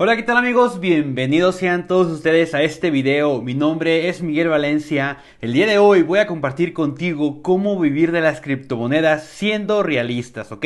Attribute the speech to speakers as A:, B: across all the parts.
A: Hola, ¿qué tal amigos? Bienvenidos sean todos ustedes a este video. Mi nombre es Miguel Valencia. El día de hoy voy a compartir contigo cómo vivir de las criptomonedas siendo realistas, ¿ok?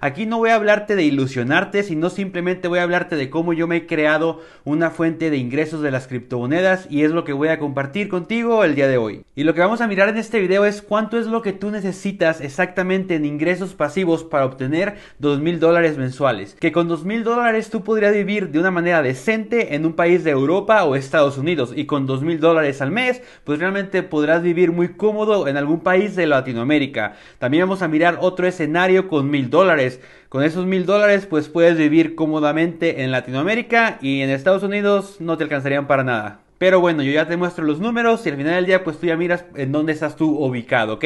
A: Aquí no voy a hablarte de ilusionarte, sino simplemente voy a hablarte de cómo yo me he creado una fuente de ingresos de las criptomonedas y es lo que voy a compartir contigo el día de hoy. Y lo que vamos a mirar en este video es cuánto es lo que tú necesitas exactamente en ingresos pasivos para obtener $2,000 dólares mensuales. Que con $2,000 dólares tú podrías vivir de una manera decente en un país de Europa o Estados Unidos y con dos mil dólares al mes, pues realmente podrás vivir muy cómodo en algún país de Latinoamérica. También vamos a mirar otro escenario con mil dólares. Con esos mil dólares, pues puedes vivir cómodamente en Latinoamérica y en Estados Unidos no te alcanzarían para nada. Pero bueno, yo ya te muestro los números y al final del día pues tú ya miras en dónde estás tú ubicado, ¿ok?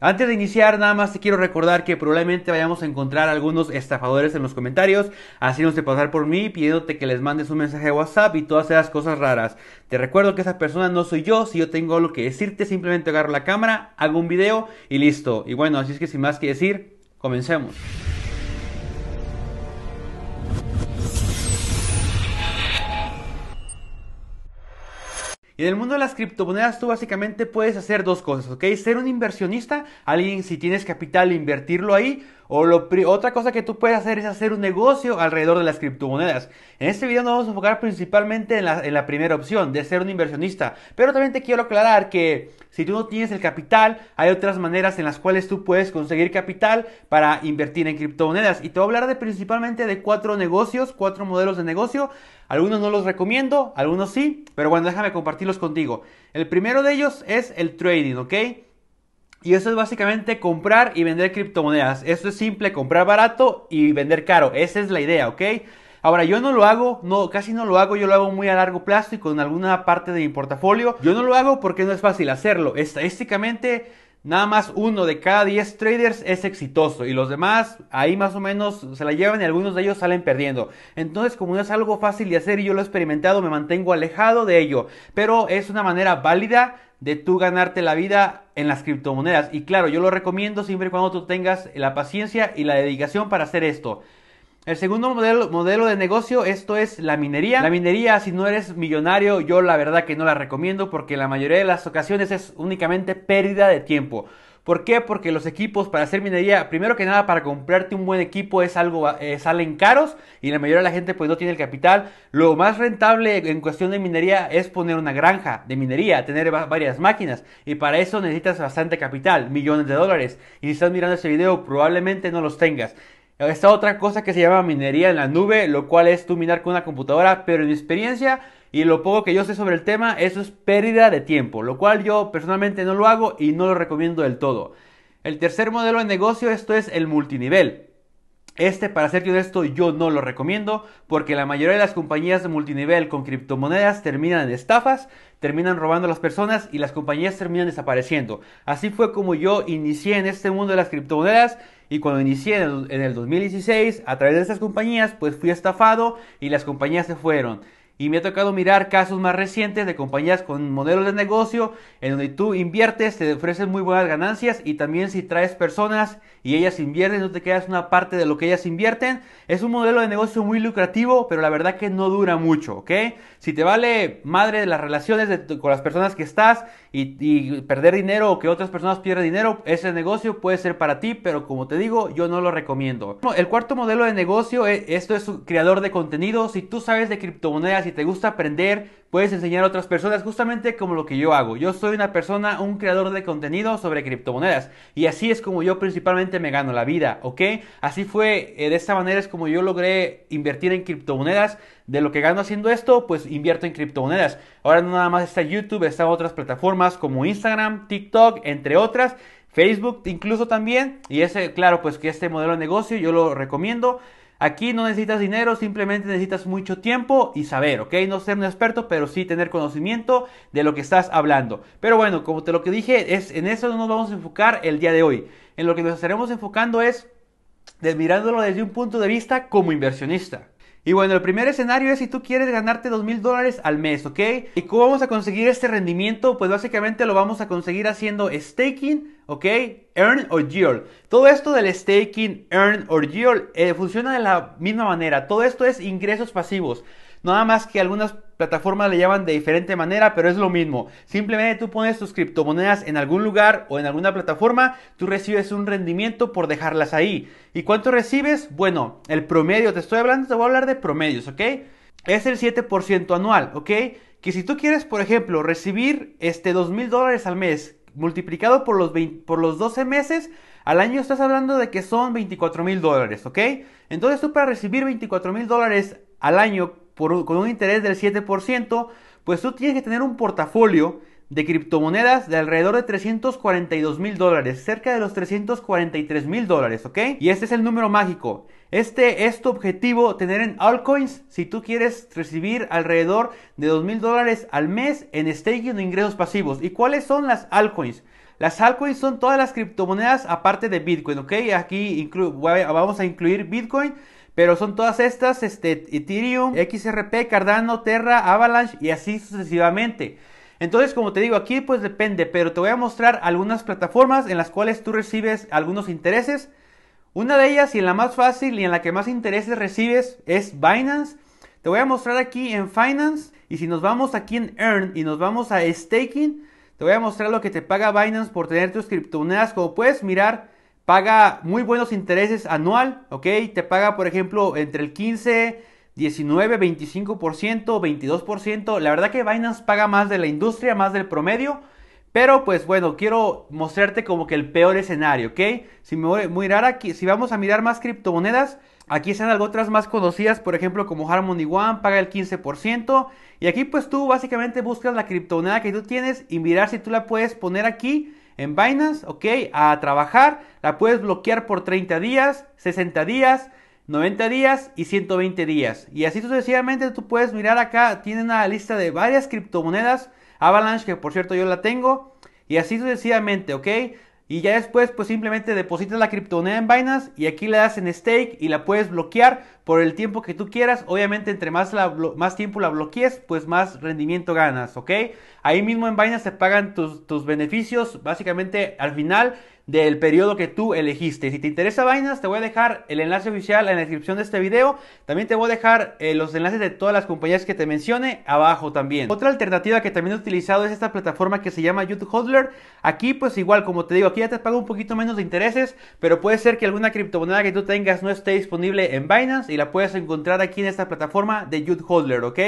A: Antes de iniciar nada más te quiero recordar que probablemente vayamos a encontrar algunos estafadores en los comentarios, así haciéndose pasar por mí pidiéndote que les mandes un mensaje de WhatsApp y todas esas cosas raras. Te recuerdo que esas personas no soy yo, si yo tengo algo que decirte simplemente agarro la cámara, hago un video y listo. Y bueno, así es que sin más que decir, comencemos. Y en el mundo de las criptomonedas tú básicamente puedes hacer dos cosas, ¿ok? Ser un inversionista, alguien si tienes capital invertirlo ahí o otra cosa que tú puedes hacer es hacer un negocio alrededor de las criptomonedas. En este video nos vamos a enfocar principalmente en la, primera opción, de ser un inversionista. Pero también te quiero aclarar que si tú no tienes el capital, hay otras maneras en las cuales tú puedes conseguir capital para invertir en criptomonedas. Y te voy a hablar de principalmente de cuatro negocios, cuatro modelos de negocio. Algunos no los recomiendo, algunos sí, pero bueno, déjame compartirlos contigo. El primero de ellos es el trading, ¿ok? Y eso es básicamente comprar y vender criptomonedas. Esto es simple, comprar barato y vender caro. Esa es la idea, ¿ok? Ahora, yo no lo hago, no, casi no lo hago, yo lo hago muy a largo plazo y con alguna parte de mi portafolio. Yo no lo hago porque no es fácil hacerlo. Estadísticamente, nada más uno de cada 10 traders es exitoso y los demás ahí más o menos se la llevan y algunos de ellos salen perdiendo. Entonces, como no es algo fácil de hacer y yo lo he experimentado, me mantengo alejado de ello. Pero es una manera válida de tú ganarte la vida en las criptomonedas. Y claro, yo lo recomiendo siempre y cuando tú tengas la paciencia y la dedicación para hacer esto. El segundo modelo, modelo, de negocio, esto es la minería. La minería, si no eres millonario, yo la verdad que no la recomiendo porque la mayoría de las ocasiones es únicamente pérdida de tiempo. ¿Por qué? Porque los equipos para hacer minería, primero que nada, para comprarte un buen equipo es algo, eh, salen caros y la mayoría de la gente pues no tiene el capital. Lo más rentable en cuestión de minería es poner una granja de minería, tener varias máquinas y para eso necesitas bastante capital, millones de dólares. Y si estás mirando este video, probablemente no los tengas. Está otra cosa que se llama minería en la nube, lo cual es tú minar con una computadora, pero en mi experiencia y lo poco que yo sé sobre el tema, eso es pérdida de tiempo, lo cual yo personalmente no lo hago y no lo recomiendo del todo. El tercer modelo de negocio, esto es el multinivel. Este, para ser honesto, yo no lo recomiendo porque la mayoría de las compañías de multinivel con criptomonedas terminan en estafas, terminan robando a las personas y las compañías terminan desapareciendo. Así fue como yo inicié en este mundo de las criptomonedas y cuando inicié en el, 2016 a través de estas compañías, pues fui estafado y las compañías se fueron. Y me ha tocado mirar casos más recientes de compañías con modelos de negocio en donde tú inviertes, te ofrecen muy buenas ganancias y también si traes personas y ellas invierten, no te quedas una parte de lo que ellas invierten. Es un modelo de negocio muy lucrativo, pero la verdad que no dura mucho, ¿ok? Si te vale madre las relaciones con las personas que estás y, perder dinero o que otras personas pierden dinero, ese negocio puede ser para ti, pero como te digo, yo no lo recomiendo. El cuarto modelo de negocio, eh, esto es un creador de contenido. Si tú sabes de criptomonedas y te gusta aprender, puedes enseñar a otras personas justamente como lo que yo hago. Yo soy una persona, un creador de contenido sobre criptomonedas y así es como yo principalmente me gano la vida, ¿ok? Así fue, eh, de esta manera es como yo logré invertir en criptomonedas. De lo que gano haciendo esto, pues invierto en criptomonedas. Ahora no nada más está YouTube, están otras plataformas como Instagram, TikTok, entre otras, Facebook incluso también. Y ese, claro, pues que este modelo de negocio yo lo recomiendo. Aquí no necesitas dinero, simplemente necesitas mucho tiempo y saber, ¿ok? No ser un experto, pero sí tener conocimiento de lo que estás hablando. Pero bueno, como te lo que dije, es en eso no nos vamos a enfocar el día de hoy. En lo que nos estaremos enfocando es de mirándolo desde un punto de vista como inversionista. Y bueno, el primer escenario es si tú quieres ganarte dos mil dólares al mes, ¿ok? ¿Y cómo vamos a conseguir este rendimiento? Pues básicamente lo vamos a conseguir haciendo staking, ¿ok? Earn or yield. Todo esto del staking, earn or yield, eh, funciona de la misma manera. Todo esto es ingresos pasivos. Nada más que algunas plataformas le llaman de diferente manera, pero es lo mismo. Simplemente tú pones tus criptomonedas en algún lugar o en alguna plataforma, tú recibes un rendimiento por dejarlas ahí. ¿Y cuánto recibes? Bueno, el promedio, te estoy hablando, te voy a hablar de promedios, ¿ok? Es el 7% anual, ¿ok? Que si tú quieres, por ejemplo, recibir este 2 mil dólares al mes, multiplicado por los, 20, por los 12 meses, al año estás hablando de que son 24 mil dólares, ¿ok? Entonces tú para recibir 24 mil dólares al año con un interés del 7%, pues tú tienes que tener un portafolio de criptomonedas de alrededor de 342 mil dólares, cerca de los 343 mil dólares, ¿ok? Y este es el número mágico. Este es tu objetivo, tener en altcoins, si tú quieres recibir alrededor de 2 mil dólares al mes en staking de ingresos pasivos. ¿Y cuáles son las altcoins? Las altcoins son todas las criptomonedas aparte de Bitcoin, ¿ok? Aquí vamos a incluir Bitcoin, pero son todas estas, este, Ethereum, XRP, Cardano, Terra, Avalanche y así sucesivamente. Entonces, como te digo, aquí pues depende, pero te voy a mostrar algunas plataformas en las cuales tú recibes algunos intereses. Una de ellas y en la más fácil y en la que más intereses recibes es Binance. Te voy a mostrar aquí en Finance y si nos vamos aquí en Earn y nos vamos a Staking, te voy a mostrar lo que te paga Binance por tener tus criptomonedas. Como puedes mirar, paga muy buenos intereses anual, ¿ok? Te paga, por ejemplo, entre el 15, 19, 25%, 22%. La verdad que Binance paga más de la industria, más del promedio. Pero pues bueno, quiero mostrarte como que el peor escenario, ¿ok? Si me voy muy rara aquí, si vamos a mirar más criptomonedas, aquí están otras más conocidas, por ejemplo como Harmony One, paga el 15%. Y aquí pues tú básicamente buscas la criptomoneda que tú tienes y mirar si tú la puedes poner aquí en Binance, ok, a trabajar. La puedes bloquear por 30 días, 60 días, 90 días y 120 días. Y así sucesivamente tú puedes mirar acá, tiene una lista de varias criptomonedas. Avalanche, que por cierto yo la tengo. Y así sucesivamente, ok. Y ya después, pues simplemente depositas la criptomoneda en Binance y aquí le das en stake y la puedes bloquear por el tiempo que tú quieras. Obviamente, entre más, más tiempo la bloquees, pues más rendimiento ganas, ¿ok? Ahí mismo en Binance te pagan tus, tus beneficios. Básicamente, al final del periodo que tú elegiste. Si te interesa Binance, te voy a dejar el enlace oficial en la descripción de este video. También te voy a dejar eh, los enlaces de todas las compañías que te mencione abajo también. Otra alternativa que también he utilizado es esta plataforma que se llama Youth Holdler. Aquí pues igual, como te digo, aquí ya te pago un poquito menos de intereses, pero puede ser que alguna criptomoneda que tú tengas no esté disponible en Binance y la puedes encontrar aquí en esta plataforma de Youth Hodler, ¿ok?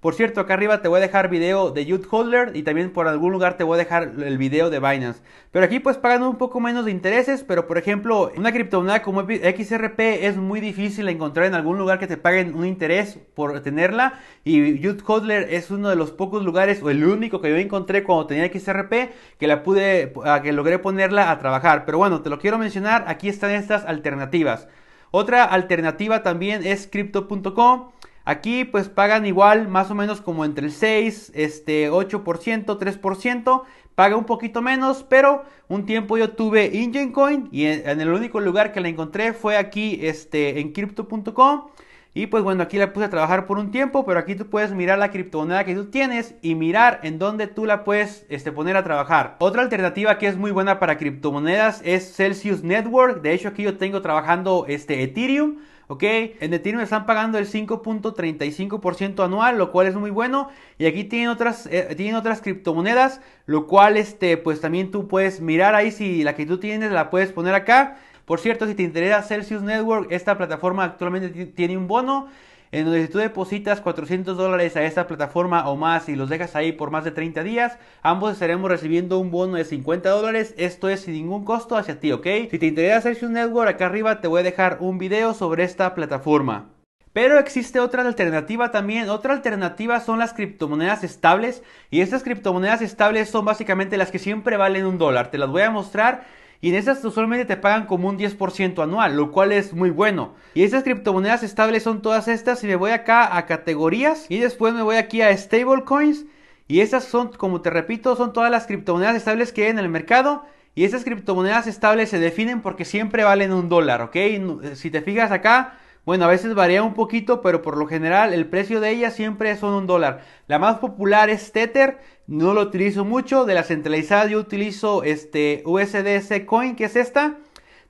A: Por cierto, acá arriba te voy a dejar video de Youth Hodler y también por algún lugar te voy a dejar el video de Binance. Pero aquí pues pagan un poco menos de intereses, pero por ejemplo, una criptomoneda como XRP es muy difícil encontrar en algún lugar que te paguen un interés por tenerla y Youth Hodler es uno de los pocos lugares o el único que yo encontré cuando tenía XRP que la pude que logré ponerla a trabajar. Pero bueno, te lo quiero mencionar, aquí están estas alternativas. Otra alternativa también es crypto.com Aquí pues pagan igual, más o menos como entre el 6, este 8%, 3%, paga un poquito menos, pero un tiempo yo tuve Engine Coin y en, el único lugar que la encontré fue aquí este, en crypto.com. Y pues bueno, aquí la puse a trabajar por un tiempo, pero aquí tú puedes mirar la criptomoneda que tú tienes y mirar en dónde tú la puedes este, poner a trabajar. Otra alternativa que es muy buena para criptomonedas es Celsius Network. De hecho, aquí yo tengo trabajando este Ethereum. ¿ok? En Ethereum están pagando el 5.35% anual, lo cual es muy bueno. Y aquí tienen otras, eh, tienen otras criptomonedas, lo cual, este, pues también tú puedes mirar ahí si la que tú tienes la puedes poner acá. Por cierto, si te interesa Celsius Network, esta plataforma actualmente tiene un bono en donde si tú depositas 400 dólares a esta plataforma o más y los dejas ahí por más de 30 días, ambos estaremos recibiendo un bono de 50 dólares, esto es sin ningún costo hacia ti, ¿ok? Si te interesa un Network, acá arriba te voy a dejar un video sobre esta plataforma. Pero existe otra alternativa también. Otra alternativa son las criptomonedas estables. Y estas criptomonedas estables son básicamente las que siempre valen un dólar. Te las voy a mostrar. Y en esas usualmente te pagan como un 10% anual, lo cual es muy bueno. Y esas criptomonedas estables son todas estas. Y me voy acá a categorías. Y después me voy aquí a stablecoins. Y esas son, como te repito, son todas las criptomonedas estables que hay en el mercado. Y esas criptomonedas estables se definen porque siempre valen un dólar, ¿ok? Eh, si te fijas acá, bueno, a veces varía un poquito, pero por lo general el precio de ellas siempre son un dólar. La más popular es Tether, no lo utilizo mucho. De la centralizada yo utilizo este USDC Coin, que es esta.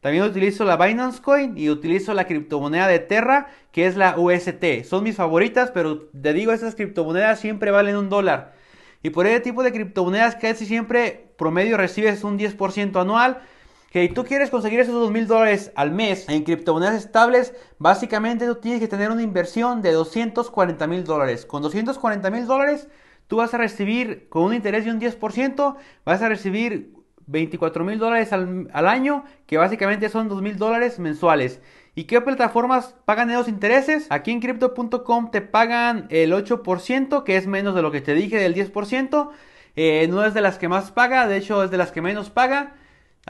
A: También utilizo la Binance Coin y utilizo la criptomoneda de Terra, que es la UST. Son mis favoritas, pero te digo, estas criptomonedas siempre valen un dólar. Y por ese tipo de criptomonedas casi siempre promedio recibes un 10% anual que tú quieres conseguir esos 2 mil dólares al mes en criptomonedas estables, básicamente tú tienes que tener una inversión de 240 mil dólares. Con 240 mil dólares, tú vas a recibir con un interés de un 10%, vas a recibir 24 mil dólares al, año, que básicamente son 2 mil dólares mensuales. ¿Y qué plataformas pagan esos intereses? Aquí en crypto.com te pagan el 8%, que es menos de lo que te dije del 10%. Eh, no es de las que más paga, de hecho es de las que menos paga.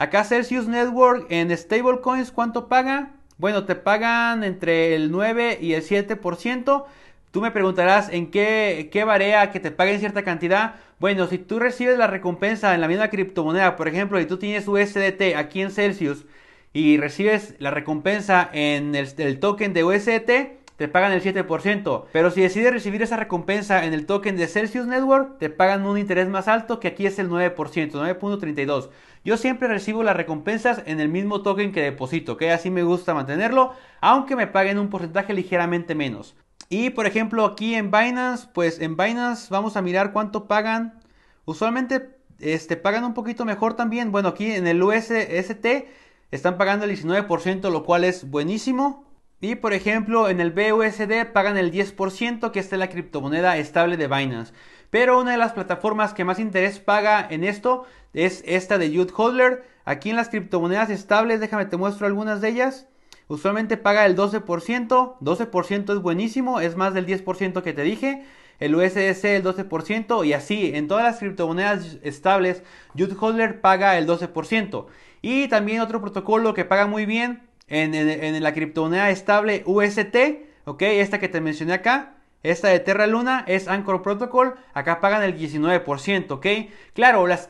A: Acá Celsius Network en stablecoins, ¿cuánto paga? Bueno, te pagan entre el 9 y el 7%. Tú me preguntarás en qué, qué varía que te paguen cierta cantidad. Bueno, si tú recibes la recompensa en la misma criptomoneda, por ejemplo, y tú tienes USDT aquí en Celsius y recibes la recompensa en el, el token de USDT, te pagan el 7%. Pero si decides recibir esa recompensa en el token de Celsius Network, te pagan un interés más alto que aquí es el 9%, 9.32. Yo siempre recibo las recompensas en el mismo token que deposito, que así me gusta mantenerlo, aunque me paguen un porcentaje ligeramente menos. Y por ejemplo aquí en Binance, pues en Binance vamos a mirar cuánto pagan. Usualmente este, pagan un poquito mejor también. Bueno, aquí en el USST están pagando el 19%, lo cual es buenísimo. Y por ejemplo, en el BUSD pagan el 10% que es la criptomoneda estable de Binance. Pero una de las plataformas que más interés paga en esto es esta de Youth Hodler. Aquí en las criptomonedas estables, déjame te muestro algunas de ellas. Usualmente paga el 12%, 12% es buenísimo, es más del 10% que te dije. El USDC el 12% y así en todas las criptomonedas estables, Youth Hodler paga el 12%. Y también otro protocolo que paga muy bien en, la criptomoneda estable UST, ok, esta que te mencioné acá, esta de Terra Luna es Anchor Protocol, acá pagan el 19%, ¿ok? Claro, las,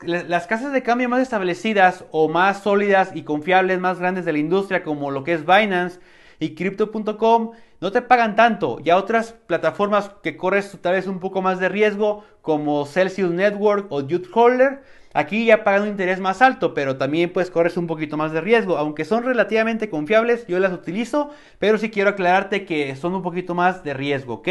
A: casas de cambio más establecidas o más sólidas y confiables, más grandes de la industria, como lo que es Binance y Crypto.com, no te pagan tanto. Y a otras plataformas que corres tal vez un poco más de riesgo, como Celsius Network o Youth Holder, Aquí ya pagan un interés más alto, pero también pues corres un poquito más de riesgo. Aunque son relativamente confiables, yo las utilizo, pero sí quiero aclararte que son un poquito más de riesgo, ¿ok?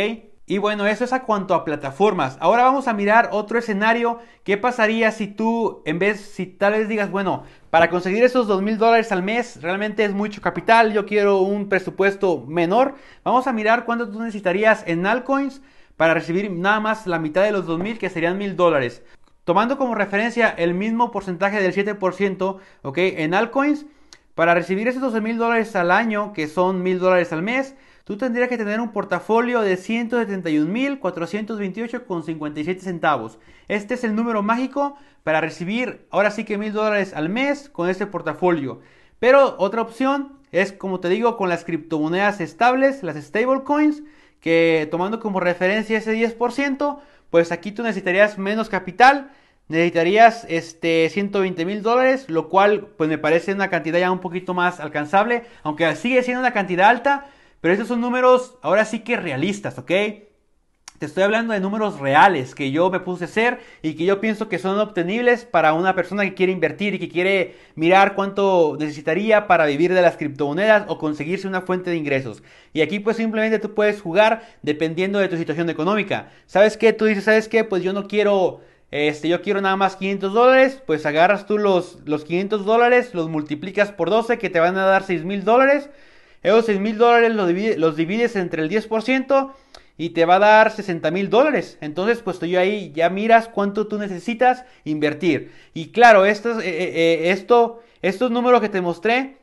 A: Y bueno, eso es a cuanto a plataformas. Ahora vamos a mirar otro escenario. ¿Qué pasaría si tú, en vez, si tal vez digas, bueno, para conseguir esos $2,000 mil dólares al mes, realmente es mucho capital, yo quiero un presupuesto menor. Vamos a mirar cuánto tú necesitarías en altcoins para recibir nada más la mitad de los 2.000 que serían 1.000 dólares tomando como referencia el mismo porcentaje del 7%, ¿ok? En altcoins, para recibir esos 12 mil dólares al año, que son mil dólares al mes, tú tendrías que tener un portafolio de 171.428,57 centavos. Este es el número mágico para recibir ahora sí que mil dólares al mes con este portafolio. Pero otra opción es, como te digo, con las criptomonedas estables, las stablecoins, que tomando como referencia ese 10%, pues aquí tú necesitarías menos capital, necesitarías este 120 mil dólares, lo cual pues me parece una cantidad ya un poquito más alcanzable, aunque sigue siendo una cantidad alta, pero estos son números ahora sí que realistas, ¿ok? Te estoy hablando de números reales que yo me puse a hacer y que yo pienso que son obtenibles para una persona que quiere invertir y que quiere mirar cuánto necesitaría para vivir de las criptomonedas o conseguirse una fuente de ingresos. Y aquí pues simplemente tú puedes jugar dependiendo de tu situación económica. ¿Sabes qué? Tú dices, ¿sabes qué? Pues yo no quiero... Este, yo quiero nada más 500 dólares, pues agarras tú los, los 500 dólares, los multiplicas por 12 que te van a dar 6 mil dólares. Esos 6 mil dólares los divides entre el 10% y te va a dar 60 mil dólares. Entonces, pues tú ahí ya miras cuánto tú necesitas invertir. Y claro, estos, eh, eh, eh, esto, estos números que te mostré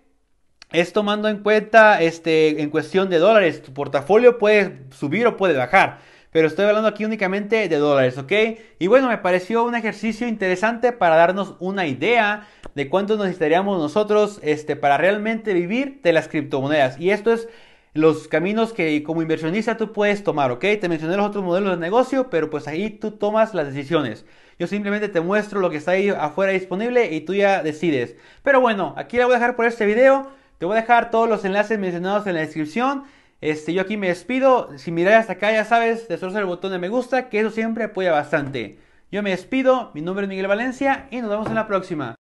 A: es tomando en cuenta este, en cuestión de dólares. Tu portafolio puede subir o puede bajar. Pero estoy hablando aquí únicamente de dólares, ¿ok? Y bueno, me pareció un ejercicio interesante para darnos una idea de cuánto necesitaríamos nosotros este, para realmente vivir de las criptomonedas. Y esto es los caminos que como inversionista tú puedes tomar, ¿ok? Te mencioné los otros modelos de negocio, pero pues ahí tú tomas las decisiones. Yo simplemente te muestro lo que está ahí afuera disponible y tú ya decides. Pero bueno, aquí la voy a dejar por este video. Te voy a dejar todos los enlaces mencionados en la descripción. Este, yo aquí me despido. Si miras hasta acá, ya sabes, destroza el botón de me gusta, que eso siempre apoya bastante. Yo me despido. Mi nombre es Miguel Valencia y nos vemos en la próxima.